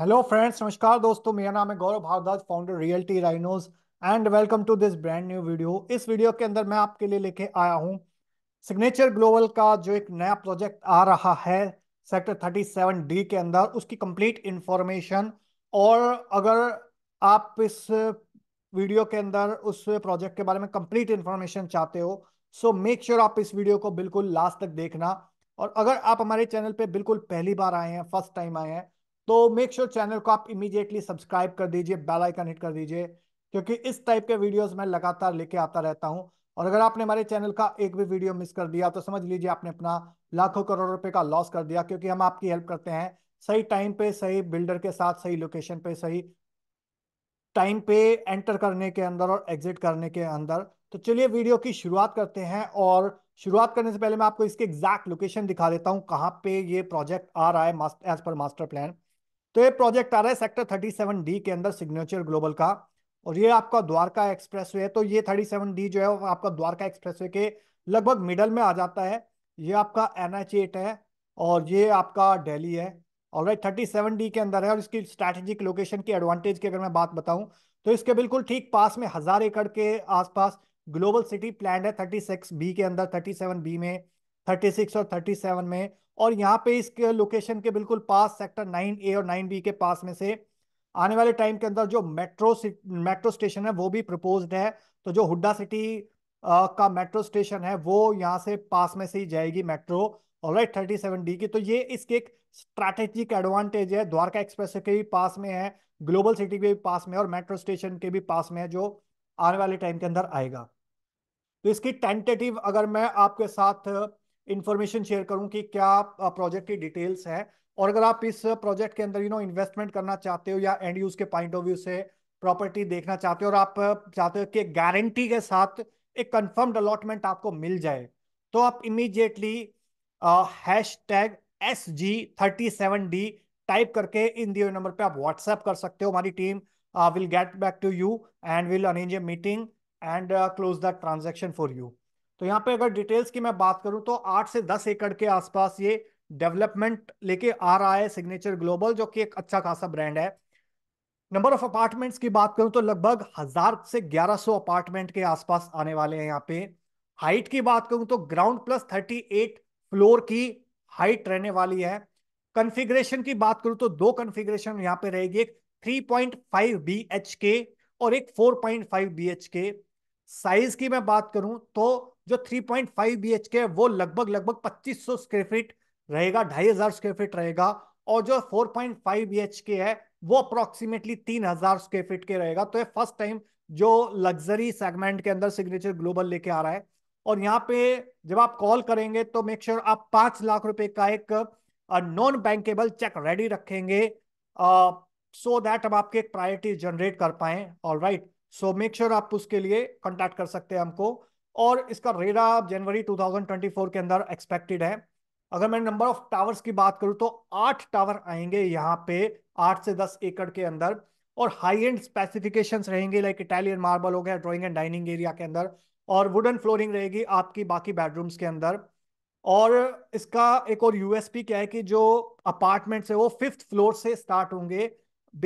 hello friends नमस्कार दोस्तों मेरा नाम है Gaurav Bhardwaj founder realty rhinos and welcome to this brand new video इस वीडियो के अंदर मैं आपके लिए लेके आया हूँ सिग्नेचर ग्लोबल का जो एक नया प्रोजेक्ट आ रहा है सेक्टर थर्टी सेवन डी के अंदर उसकी कंप्लीट इंफॉर्मेशन और अगर आप इस वीडियो के अंदर उस प्रोजेक्ट के बारे में कंप्लीट इंफॉर्मेशन चाहते हो सो मेक श्योर आप इस वीडियो को बिल्कुल लास्ट तक देखना और अगर आप हमारे चैनल पे बिल्कुल पहली बार आए हैं फर्स्ट टाइम आए हैं तो मेक श्योर चैनल को आप इमीडिएटली सब्सक्राइब कर दीजिए बेल आइकन हिट कर दीजिए क्योंकि इस टाइप के वीडियोस मैं लगातार लेके आता रहता हूं और अगर आपने हमारे चैनल का एक भी वीडियो मिस कर दिया तो समझ लीजिए आपने अपना लाखों करोड़ रुपए का लॉस कर दिया क्योंकि हम आपकी हेल्प करते हैं सही टाइम पे सही बिल्डर के साथ सही लोकेशन पे सही टाइम पे एंटर करने के अंदर और एग्जिट करने के अंदर तो चलिए वीडियो की शुरुआत करते हैं और शुरुआत करने से पहले मैं आपको इसके एग्जैक्ट लोकेशन दिखा देता हूँ कहाँ पे ये प्रोजेक्ट आ रहा है एज पर मास्टर प्लान तो ये प्रोजेक्ट आ रहा है सेक्टर 37 डी के अंदर सिग्नेचर ग्लोबल का और ये आपका द्वारका वे है तो ये 37 डी जो है आपका द्वारका वे के लगभग मिडल में आ जाता है ये आपका एन है और ये आपका डेली है और थर्टी सेवन डी के अंदर है और इसकी स्ट्रैटेजिक लोकेशन की एडवांटेज की अगर मैं बात बताऊं तो इसके बिल्कुल ठीक पास में हजार एकड़ के आसपास ग्लोबल सिटी प्लान है थर्टी सिक्स बी के अंदर थर्टी सेवन बी में थर्टी सिक्स और थर्टी सेवन में और यहाँ पे इसके लोकेशन के बिल्कुल पास सेक्टर नाइन ए और नाइन बी के पास में से आने वाले टाइम के अंदर जो मेट्रो मेट्रो स्टेशन है वो भी प्रपोज्ड है तो जो हुड्डा सिटी आ, का मेट्रो स्टेशन है वो यहाँ से पास में से ही जाएगी metro all right thirty seven D की तो ये इसके एक स्ट्रैटेजिक एडवांटेज है द्वारका एक्सप्रेस के भी पास में है ग्लोबल सिटी के भी पास में और मेट्रो स्टेशन के भी पास में है जो आने वाले टाइम के अंदर आएगा तो इसकी टेंटेटिव अगर मैं आपके साथ इन्फॉर्मेशन शेयर करूं कि क्या प्रोजेक्ट की डिटेल्स है और अगर आप इस प्रोजेक्ट के अंदर यू नो इन्वेस्टमेंट करना चाहते हो या एंड यूज के पॉइंट ऑफ व्यू से प्रॉपर्टी देखना चाहते हो और आप चाहते हो कि गारंटी के साथ एक कंफर्म्ड अलॉटमेंट आपको मिल जाए तो आप immediately hash tag S G thirty seven D type करके इन दिए नंबर पे आप व्हाट्सएप कर सकते हो हमारी team will get back to you and will arrange a meeting and close that transaction for you तो यहाँ पे अगर डिटेल्स की मैं बात करूं तो आठ से दस एकड़ के आसपास ये डेवलपमेंट लेके आ रहा है सिग्नेचर ग्लोबल जो कि एक अच्छा खासा ब्रांड है नंबर ऑफ अपार्टमेंट्स की बात करूं तो लगभग हजार से ग्यारह सौ अपार्टमेंट के आसपास आने वाले हैं यहाँ पे हाइट की बात करूं तो ground plus thirty eight floor की हाइट रहने वाली है कन्फिग्रेशन की बात करूं तो दो कन्फिग्रेशन यहाँ पे रहेगी एक एच के और एक एच के साइज की मैं बात करूं तो जो 3.5 पॉइंट बीएचके है वो लगभग लगभग 2500 स्क्वेयर फीट रहेगा हजार स्क्वेयर फीट रहेगा और जो 4.5 पॉइंट के है वो अप्रोक्सीमेटली 3000 स्क्वेयर फीट के रहेगा तो ये फर्स्ट टाइम जो लग्जरी सेगमेंट के अंदर सिग्नेचर ग्लोबल लेके आ रहा है और यहाँ पे जब आप कॉल करेंगे तो मेक श्योर sure आप पांच लाख रुपए का एक नॉन बैंकेबल चेक रेडी रखेंगे सो दैट हम आपके एक प्रायोरिटी जनरेट कर पाए all right so make sure आप उसके लिए कॉन्टेक्ट कर सकते हैं हमको और इसका रेरा जनवरी 2024 के अंदर एक्सपेक्टेड है अगर मैं नंबर ऑफ टावर्स की बात करूं तो आठ टावर आएंगे यहाँ पे आठ से दस एकड़ के अंदर और हाई एंड स्पेसिफिकेशन रहेंगे लाइक इटालियन मार्बल हो गया ड्रॉइंग एंड डाइनिंग एरिया के अंदर और वुडन फ्लोरिंग रहेगी आपकी बाकी बेडरूम्स के अंदर और इसका एक और यूएसपी क्या है कि जो अपार्टमेंट्स है वो फिफ्थ फ्लोर से स्टार्ट होंगे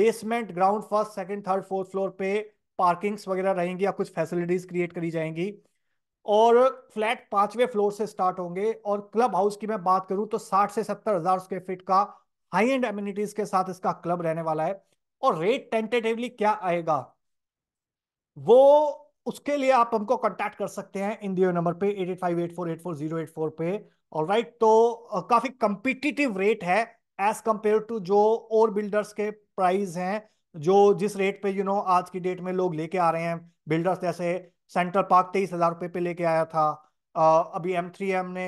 basement ground first second third fourth floor पे पार्किंग्स वगैरह रहेंगी या कुछ फैसिलिटीज क्रिएट करी जाएंगी और फ्लैट पांचवें फ्लोर से स्टार्ट होंगे और क्लब हाउस की मैं बात करूं तो साठ से सत्तर हजार स्क्वेयर फीट का हाई एंड एम्यूनिटीज के साथ इसका क्लब रहने वाला है और रेट टेंटेटिवली क्या आएगा वो उसके लिए आप हमको कांटेक्ट कर सकते हैं इन दियो नंबर पे eight eight five eight four eight four zero eight four पे और राइट तो काफी कंपिटिटिव रेट है एज कंपेयर टू जो और बिल्डर्स के प्राइस हैं जो जिस रेट पे यू you नो know, आज की डेट में लोग लेके आ रहे हैं बिल्डर्स जैसे सेंट्रल पार्क तेईस हजार रुपए पे लेके आया था अभी एम थ्री एम ने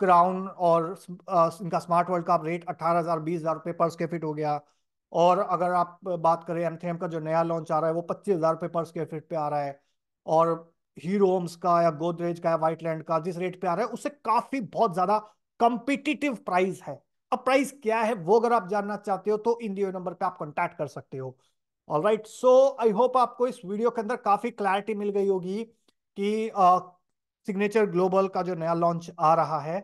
क्राउन और इनका स्मार्ट वर्ल्ड का रेट अट्ठारह हजार बीस हजार रुपए पर स्क्वेयर फीट हो गया और अगर आप बात करें एम थ्री एम का जो नया लॉन्च आ रहा है वो पच्चीस हजार रुपये पर स्क्वेयर फीट पे आ रहा है और हीरोम्स का या गोदरेज का या वाइट लैंड का जिस रेट पे आ रहा है उससे काफी बहुत ज्यादा कंपिटिटिव प्राइस है अब प्राइस क्या है वो अगर आप जानना चाहते हो तो इन दिए नंबर पे आप कॉन्टैक्ट कर सकते हो all right so I hope आपको इस वीडियो के अंदर काफी क्लैरिटी मिल गई होगी कि सिग्नेचर uh, ग्लोबल का जो नया लॉन्च आ रहा है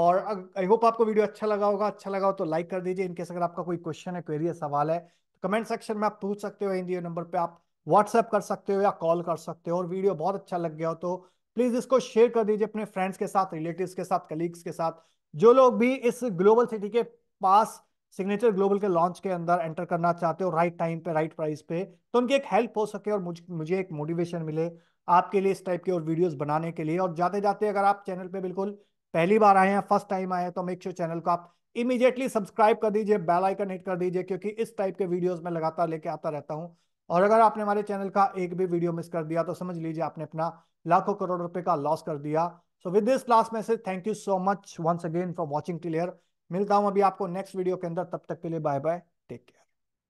और आई होप आपको वीडियो अच्छा लगा होगा अच्छा लगा हो तो लाइक कर दीजिए इनकेस अगर आपका कोई क्वेश्चन है क्वेरी है सवाल है तो कमेंट सेक्शन में आप पूछ सकते हो हिंदी नंबर पे आप व्हाट्सएप कर सकते हो या कॉल कर सकते हो और वीडियो बहुत अच्छा लग गया हो तो प्लीज इसको शेयर कर दीजिए अपने फ्रेंड्स के साथ रिलेटिव के साथ कलीग्स के साथ जो लोग भी इस ग्लोबल सिटी के पास सिग्नेचर ग्लोबल के लॉन्च के अंदर एंटर करना चाहते हो राइट टाइम पे राइट प्राइस पे तो उनकी एक हेल्प हो सके और मुझ, मुझे एक मोटिवेशन मिले आपके लिए इस टाइप के और वीडियोस बनाने के लिए और जाते जाते अगर आप चैनल पे बिल्कुल पहली बार आए हैं फर्स्ट टाइम आए हैं तो मेक श्योर चैनल को आप इमीजिएटली सब्सक्राइब कर दीजिए बेलाइकन हिट कर दीजिए क्योंकि इस टाइप के वीडियोज में लगातार लेके आता रहता हूँ और अगर आपने हमारे चैनल का एक भी वीडियो मिस कर दिया तो समझ लीजिए आपने अपना लाखों करोड़ रुपए का लॉस कर दिया so with this last message thank you so much once again for watching क्लियर मिलता हूं अभी आपको नेक्स्ट वीडियो के अंदर तब तक के लिए बाय बाय टेक केयर